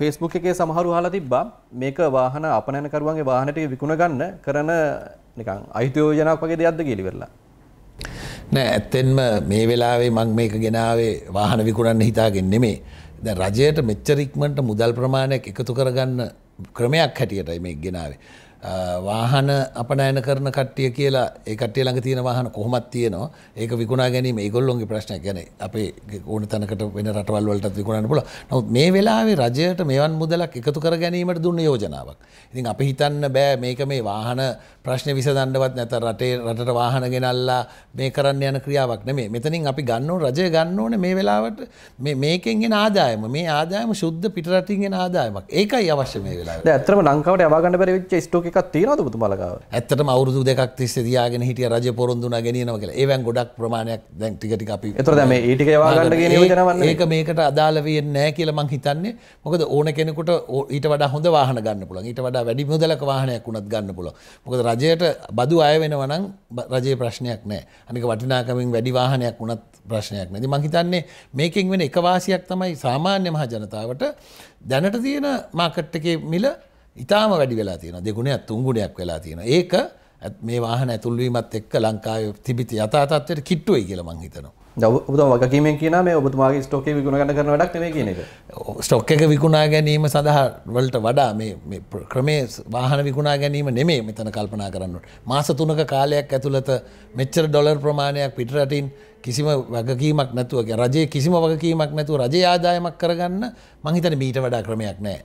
Facebook එකේ සමහරු අහලා තිබ්බා මේක වාහන අපනයනකරුවන්ගේ වාහනට විකුණ ගන්න කරන නිකන් අයිති යෝජනාවක් වගේ දෙයක්ද කියලා ඉවරලා. නෑ ඇත්තෙන්ම මේ වෙලාවේ මම මේක ගෙනාවේ වාහන විකුණන්න හිතාගෙන නෙමෙයි. දැන් රජයට මෙච්චර ඉක්මනට මුදල් ප්‍රමාණයක් එකතු කරගන්න ක්‍රමයක් හැටියටයි මේක ගෙනාවේ. වාහන අපනෑන කරන කට්ටිය කියලා ඒකටේ ළඟ තියෙන වාහන කොහොමත් තියෙනවා ඒක විකුණා ගැනීම ඒගොල්ලොන්ගේ ප්‍රශ්නයක් ගැන අපේ ඕන තැනකට වෙන රටවල් වලටත් විකුණන්න පුළ නොත් මේ වෙලාවේ රජයට මෙවන් මුදලක් එකතු කර ගැනීමට දුන්න යෝජනාවක් ඉතින් අපි හිතන්න බෑ මේක මේ වාහන ප්‍රශ්න විසදන්නවත් නැත රටේ රට වාහන ගෙනල්ලා මේ කරන්න යන ක්‍රියාවක් නෙමේ මෙතනින් අපි ගන්නෝ රජය ගන්න ඕන මේ වෙලාවට මේකෙන්ගෙන ආදායම මේ ආදායම ශුද්ධ පිටරටින්ගෙන ආදායමක් ඒකයි අවශ්‍ය මේ වෙලා ඇතම ලංකාවට යවාගන්න පරවෙච්ච ස්ටෝක එකක් තියෙනවද ඔබතුමාලගාව? ඇත්තටම අවුරුදු දෙකක් තිස්සේ තියාගෙන හිටිය රජ පොරොන්දුනා ගෙනියනවා කියලා. ඒවෙන් ගොඩක් ප්‍රමාණයක් දැන් ටික ටික අපි එතකොට දැන් මේ ඊ ටික යවා ගන්න කියන යෝජනාවන්නේ. ඒක මේකට අදාළ වෙන්නේ නැහැ කියලා මං හිතන්නේ. මොකද ඕන කෙනෙකුට ඊට වඩා හොඳ වාහන ගන්න පුළුවන්. ඊට වඩා වැඩි මුදලක වාහනයක් වුණත් ගන්න පුළුවන්. මොකද රජයට බදු අය වෙනවා නම් රජයේ ප්‍රශ්නයක් නැහැ. අනික වටිනාකමින් වැඩි වාහනයක් වුණත් ප්‍රශ්නයක් නැති. මං හිතන්නේ මේකෙන් වෙන එක වාසියක් තමයි සාමාන්‍ය මහ ජනතාවට දැනට තියෙන මාකට් එකේ මිල ඉතාම වැඩි වෙලා තියෙන දෙගුණයක් තුන්ගුණයක් වෙලා තියෙන ඒක මේ වාහන ඇතුල්වීමත් එක්ක ලංකාව තිබිති යතාතත්වයට කිට්ටුවයි කියල මං හිතනවා. ඔබතුම වගකීමෙන් කියන මේ ඔබතුමාගේ ස්ටෝකේ විගුණගන්න කරන වැඩක් නෙමේ කියන එක. ස්ටොක් එක විකුණා ගැනීම සඳහා වලට වඩා මේ ක්‍රමේ වාහන විකුණා ගැනීම නෙමේ මෙතන කල්පනා කරන්නට. මාස තුනක කාලයක් ඇතුළත මෙච්චර ඩොලර් ප්‍රමාණයක් පිටරටින් කිසිම වගකීමක් නැතුව රජයේ කිසිම වගකීමක් නැතුව රජ ආදායමක් කරගන්න මංහිතන මීට වඩා ක්‍රමයක් නෑ